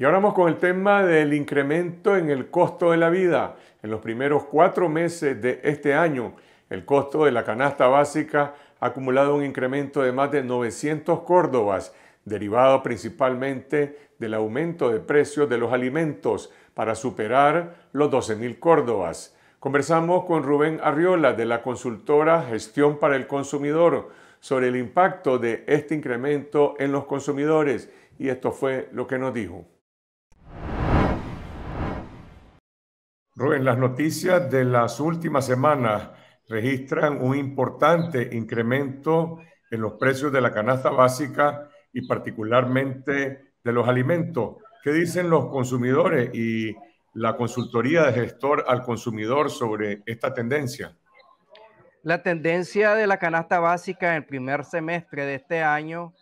Y ahora vamos con el tema del incremento en el costo de la vida. En los primeros cuatro meses de este año, el costo de la canasta básica ha acumulado un incremento de más de 900 córdobas, derivado principalmente del aumento de precios de los alimentos para superar los 12.000 córdobas. Conversamos con Rubén Arriola de la consultora Gestión para el Consumidor sobre el impacto de este incremento en los consumidores y esto fue lo que nos dijo. Rubén, las noticias de las últimas semanas registran un importante incremento en los precios de la canasta básica y particularmente de los alimentos. ¿Qué dicen los consumidores y la consultoría de gestor al consumidor sobre esta tendencia? La tendencia de la canasta básica en el primer semestre de este año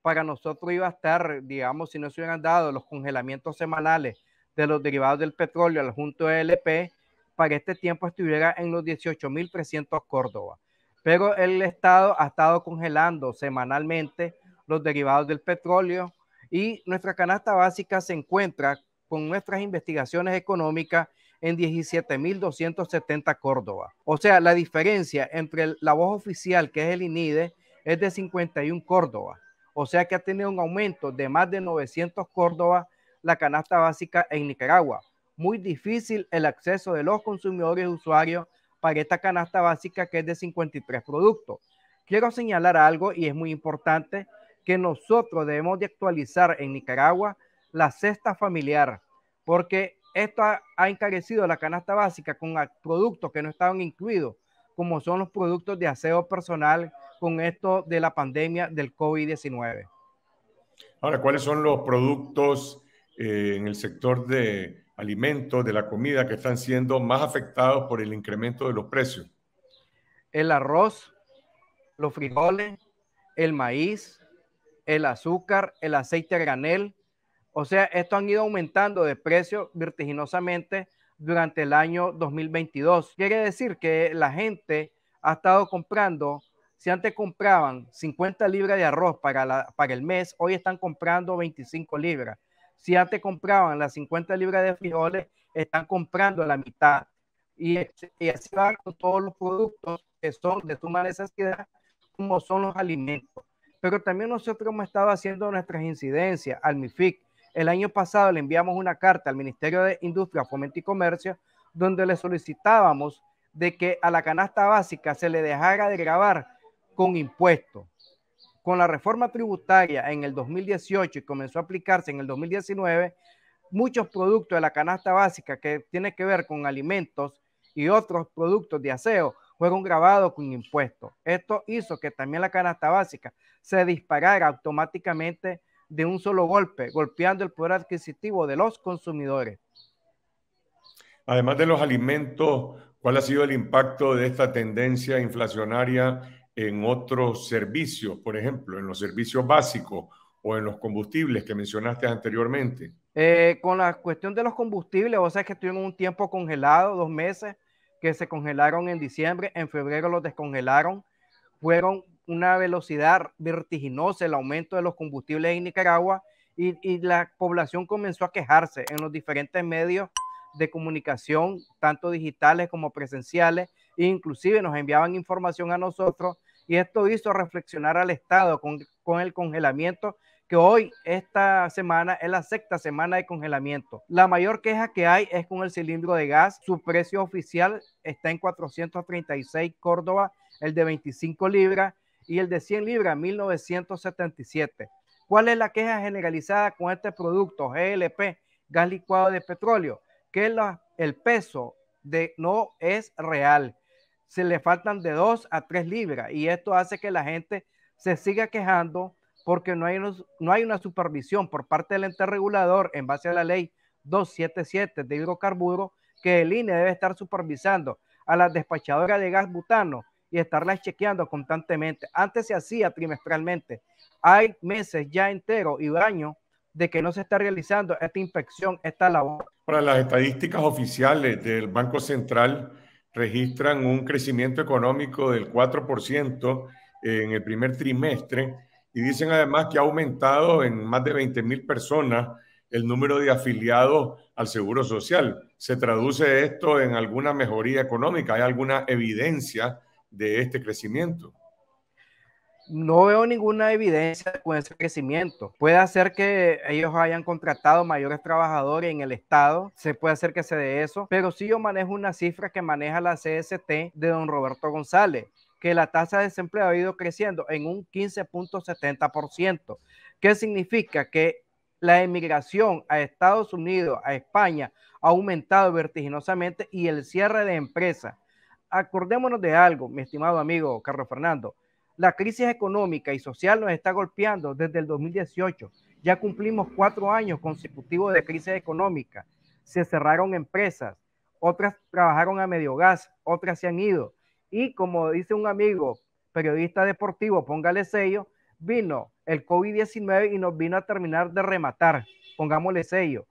para nosotros iba a estar, digamos, si no se hubieran dado los congelamientos semanales de los derivados del petróleo al junto de LP, para este tiempo estuviera en los 18.300 Córdoba. Pero el Estado ha estado congelando semanalmente los derivados del petróleo y nuestra canasta básica se encuentra con nuestras investigaciones económicas en 17.270 Córdoba. O sea, la diferencia entre la voz oficial, que es el INIDE, es de 51 Córdoba. O sea que ha tenido un aumento de más de 900 Córdoba la canasta básica en Nicaragua. Muy difícil el acceso de los consumidores y usuarios para esta canasta básica que es de 53 productos. Quiero señalar algo y es muy importante que nosotros debemos de actualizar en Nicaragua la cesta familiar, porque esto ha, encarecido la canasta básica con productos que no estaban incluidos, como son los productos de aseo personal con esto de la pandemia del COVID-19. Ahora, ¿cuáles son los productos eh, en el sector de alimentos, de la comida, que están siendo más afectados por el incremento de los precios? El arroz, los frijoles, el maíz, el azúcar, el aceite de granel. O sea, esto han ido aumentando de precio vertiginosamente durante el año 2022. Quiere decir que la gente ha estado comprando, si antes compraban 50 libras de arroz para, para el mes, hoy están comprando 25 libras. Si antes compraban las 50 libras de frijoles, están comprando la mitad. Y, así van todos los productos que son de suma necesidad, como son los alimentos. Pero también nosotros hemos estado haciendo nuestras incidencias al MIFIC. El año pasado le enviamos una carta al Ministerio de Industria, Fomento y Comercio, donde le solicitábamos de que a la canasta básica se le dejara de grabar con impuestos con la reforma tributaria en el 2018 y comenzó a aplicarse en el 2019, muchos productos de la canasta básica que tiene que ver con alimentos y otros productos de aseo fueron grabados con impuestos. Esto hizo que también la canasta básica se disparara automáticamente de un solo golpe, golpeando el poder adquisitivo de los consumidores. Además de los alimentos, ¿cuál ha sido el impacto de esta tendencia inflacionaria en otros servicios, por ejemplo, en los servicios básicos o en los combustibles que mencionaste anteriormente? Eh, con la cuestión de los combustibles, o sea, que tuvimos un tiempo congelado, dos meses, que se congelaron en diciembre, en febrero los descongelaron, fueron una velocidad vertiginosa el aumento de los combustibles en Nicaragua y la población comenzó a quejarse en los diferentes medios de comunicación, tanto digitales como presenciales, inclusive nos enviaban información a nosotros y esto hizo reflexionar al Estado con, el congelamiento que hoy, esta semana, es la sexta semana de congelamiento. La mayor queja que hay es con el cilindro de gas. Su precio oficial está en 436 Córdoba, el de 25 libras y el de 100 libras, 1977. ¿Cuál es la queja generalizada con este producto, GLP, gas licuado de petróleo? Que el peso de, no es real se le faltan de 2 a 3 libras. Y esto hace que la gente se siga quejando porque no hay, no hay una supervisión por parte del ente regulador en base a la ley 277 de hidrocarburos que el INE debe estar supervisando a las despachadoras de gas butano y estarlas chequeando constantemente. Antes se hacía trimestralmente. Hay meses ya enteros y años de que no se está realizando esta inspección, esta labor. Para las estadísticas oficiales del Banco Central, registran un crecimiento económico del 4% eh, en el primer trimestre y dicen además que ha aumentado en más de 20.000 mil personas el número de afiliados al Seguro Social. ¿Se traduce esto en alguna mejoría económica? ¿Hay alguna evidencia de este crecimiento? no veo ninguna evidencia con ese crecimiento. Puede ser que ellos hayan contratado mayores trabajadores en el Estado, se puede hacer que se dé eso, pero sí yo manejo una cifra que maneja la CST de don Roberto González, que la tasa de desempleo ha ido creciendo en un 15.70%. que significa? Que la emigración a Estados Unidos, a España, ha aumentado vertiginosamente y el cierre de empresas. Acordémonos de algo, mi estimado amigo Carlos Fernando la crisis económica y social nos está golpeando desde el 2018. Ya cumplimos cuatro años consecutivos de crisis económica. Se cerraron empresas, otras trabajaron a medio gas, otras se han ido. Y como dice un amigo, periodista deportivo, póngale sello, vino el COVID-19 y nos vino a terminar de rematar, pongámosle sello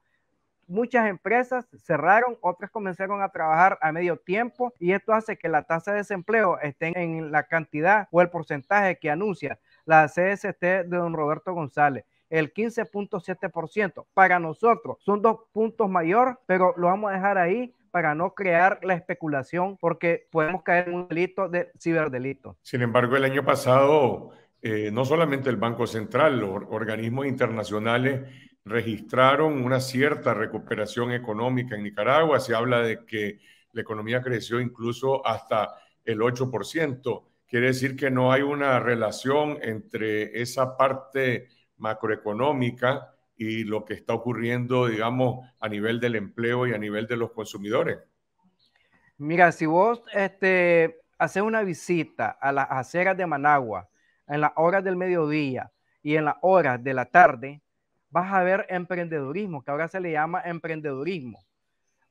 muchas empresas cerraron, otras comenzaron a trabajar a medio tiempo y esto hace que la tasa de desempleo esté en la cantidad o el porcentaje que anuncia la CST de don Roberto González el 15.7%. Para nosotros son dos puntos mayor, pero lo vamos a dejar ahí para no crear la especulación porque podemos caer en un delito de ciberdelito. Sin embargo, el año pasado, eh, no solamente el Banco Central, los organismos internacionales registraron una cierta recuperación económica en Nicaragua. Se habla de que la economía creció incluso hasta el 8%. Quiere decir que no hay una relación entre esa parte macroeconómica y lo que está ocurriendo, digamos, a nivel del empleo y a nivel de los consumidores. Mira, si vos este, haces una visita a las aceras de Managua en las horas del mediodía y en las horas de la tarde, vas a ver emprendedurismo, que ahora se le llama emprendedurismo.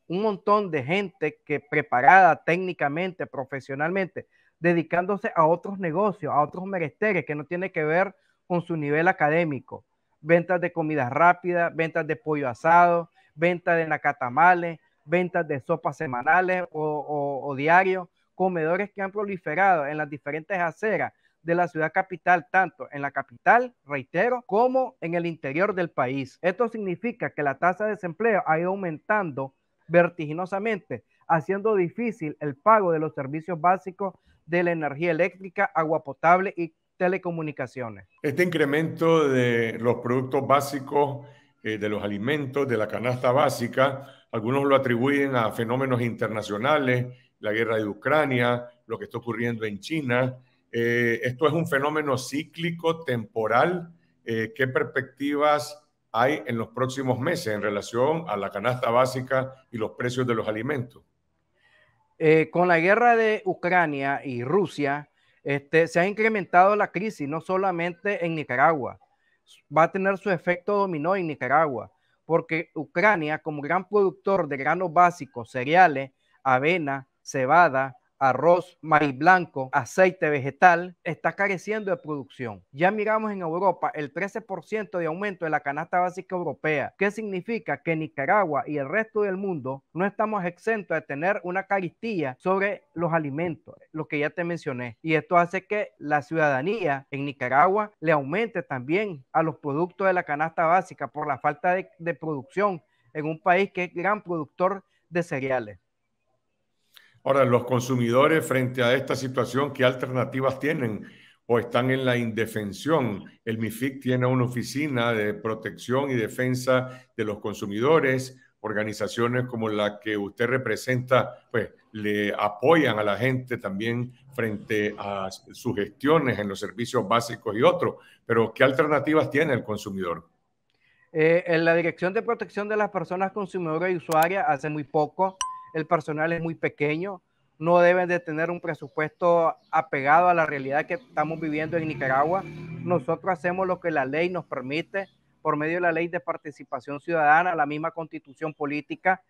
Un montón de gente que preparada técnicamente, profesionalmente, dedicándose a otros negocios, a otros meresteres que no tiene que ver con su nivel académico. Ventas de comida rápida, ventas de pollo asado, ventas de nacatamales, ventas de sopas semanales o, o diarios, comedores que han proliferado en las diferentes aceras de la ciudad capital, tanto en la capital, reitero, como en el interior del país. Esto significa que la tasa de desempleo ha ido aumentando vertiginosamente, haciendo difícil el pago de los servicios básicos de la energía eléctrica, agua potable y telecomunicaciones. Este incremento de los productos básicos, eh, de los alimentos, de la canasta básica, algunos lo atribuyen a fenómenos internacionales, la guerra de Ucrania, lo que está ocurriendo en China, eh, esto es un fenómeno cíclico, temporal. Eh, ¿Qué perspectivas hay en los próximos meses en relación a la canasta básica y los precios de los alimentos? Eh, con la guerra de Ucrania y Rusia, este, se ha incrementado la crisis, no solamente en Nicaragua, va a tener su efecto dominó en Nicaragua, porque Ucrania, como gran productor de granos básicos, cereales, avena, cebada, arroz, maíz blanco, aceite vegetal, está careciendo de producción. Ya miramos en Europa el 13% de aumento de la canasta básica europea, que significa que Nicaragua y el resto del mundo no estamos exentos de tener una caristía sobre los alimentos, lo que ya te mencioné. Y esto hace que la ciudadanía en Nicaragua le aumente también a los productos de la canasta básica por la falta de producción en un país que es gran productor de cereales. Ahora, los consumidores frente a esta situación, ¿qué alternativas tienen? ¿O están en la indefensión? El MIFIC tiene una oficina de protección y defensa de los consumidores. Organizaciones como la que usted representa, pues le apoyan a la gente también frente a sus gestiones en los servicios básicos y otros. Pero, ¿qué alternativas tiene el consumidor? Eh, en la Dirección de Protección de las Personas Consumidoras y Usuarias, hace muy poco, el personal es muy pequeño, no deben de tener un presupuesto apegado a la realidad que estamos viviendo en Nicaragua. Nosotros hacemos lo que la ley nos permite por medio de la ley de participación ciudadana, la misma constitución política,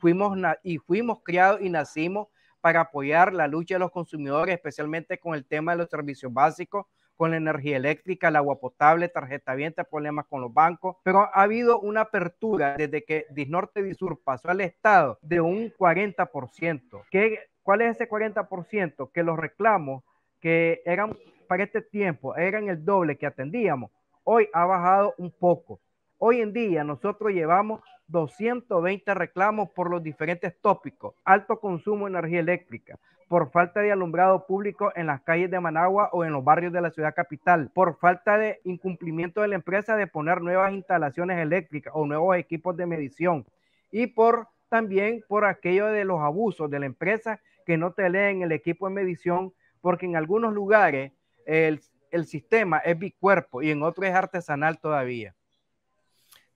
fuimos y fuimos criados y nacimos para apoyar la lucha de los consumidores, especialmente con el tema de los servicios básicos con la energía eléctrica, el agua potable, tarjeta viente, problemas con los bancos, pero ha habido una apertura desde que Disnorte sur pasó al Estado de un 40%. ¿Qué, ¿Cuál es ese 40%? Que los reclamos que eran para este tiempo, eran el doble que atendíamos, hoy ha bajado un poco. Hoy en día nosotros llevamos 220 reclamos por los diferentes tópicos, alto consumo de energía eléctrica, por falta de alumbrado público en las calles de Managua o en los barrios de la ciudad capital, por falta de incumplimiento de la empresa de poner nuevas instalaciones eléctricas o nuevos equipos de medición y por también por aquello de los abusos de la empresa que no te leen el equipo de medición porque en algunos lugares el sistema es bicuerpo y en otros es artesanal todavía.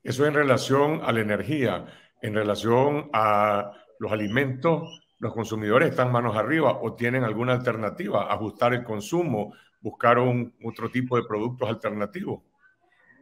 Eso en relación a la energía, en relación a los alimentos, los consumidores están manos arriba o tienen alguna alternativa, ajustar el consumo, buscar otro tipo de productos alternativos.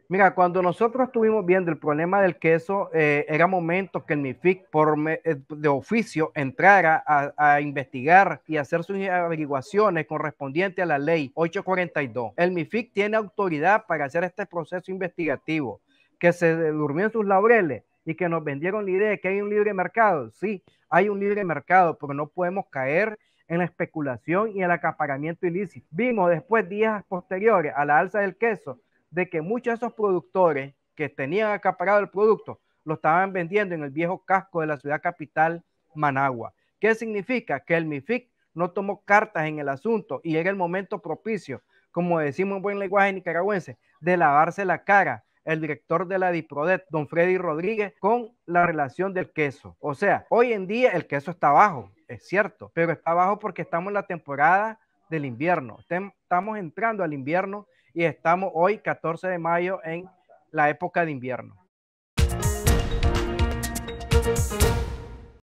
Mira, cuando nosotros estuvimos viendo el problema del queso, eh, era momento que el MIFIC por eh, de oficio entrara a, a, investigar y hacer sus averiguaciones correspondientes a la ley 842. El MIFIC tiene autoridad para hacer este proceso investigativo que se durmió en sus laureles y que nos vendieron la idea de que hay un libre mercado. Sí, hay un libre mercado, pero no podemos caer en la especulación y el acaparamiento ilícito. Vimos después, días posteriores a la alza del queso, de que muchos de esos productores que tenían acaparado el producto lo estaban vendiendo en el viejo casco de la ciudad capital, Managua. ¿Qué significa? Que el MIFIC no tomó cartas en el asunto y era el momento propicio, como decimos en buen lenguaje nicaragüense, de lavarse la cara el director de la DIPRODET, don Freddy Rodríguez, con la relación del queso. O sea, hoy en día el queso está bajo, es cierto, pero está bajo porque estamos en la temporada del invierno. Estamos entrando al invierno y estamos hoy, 14 de mayo, en la época de invierno.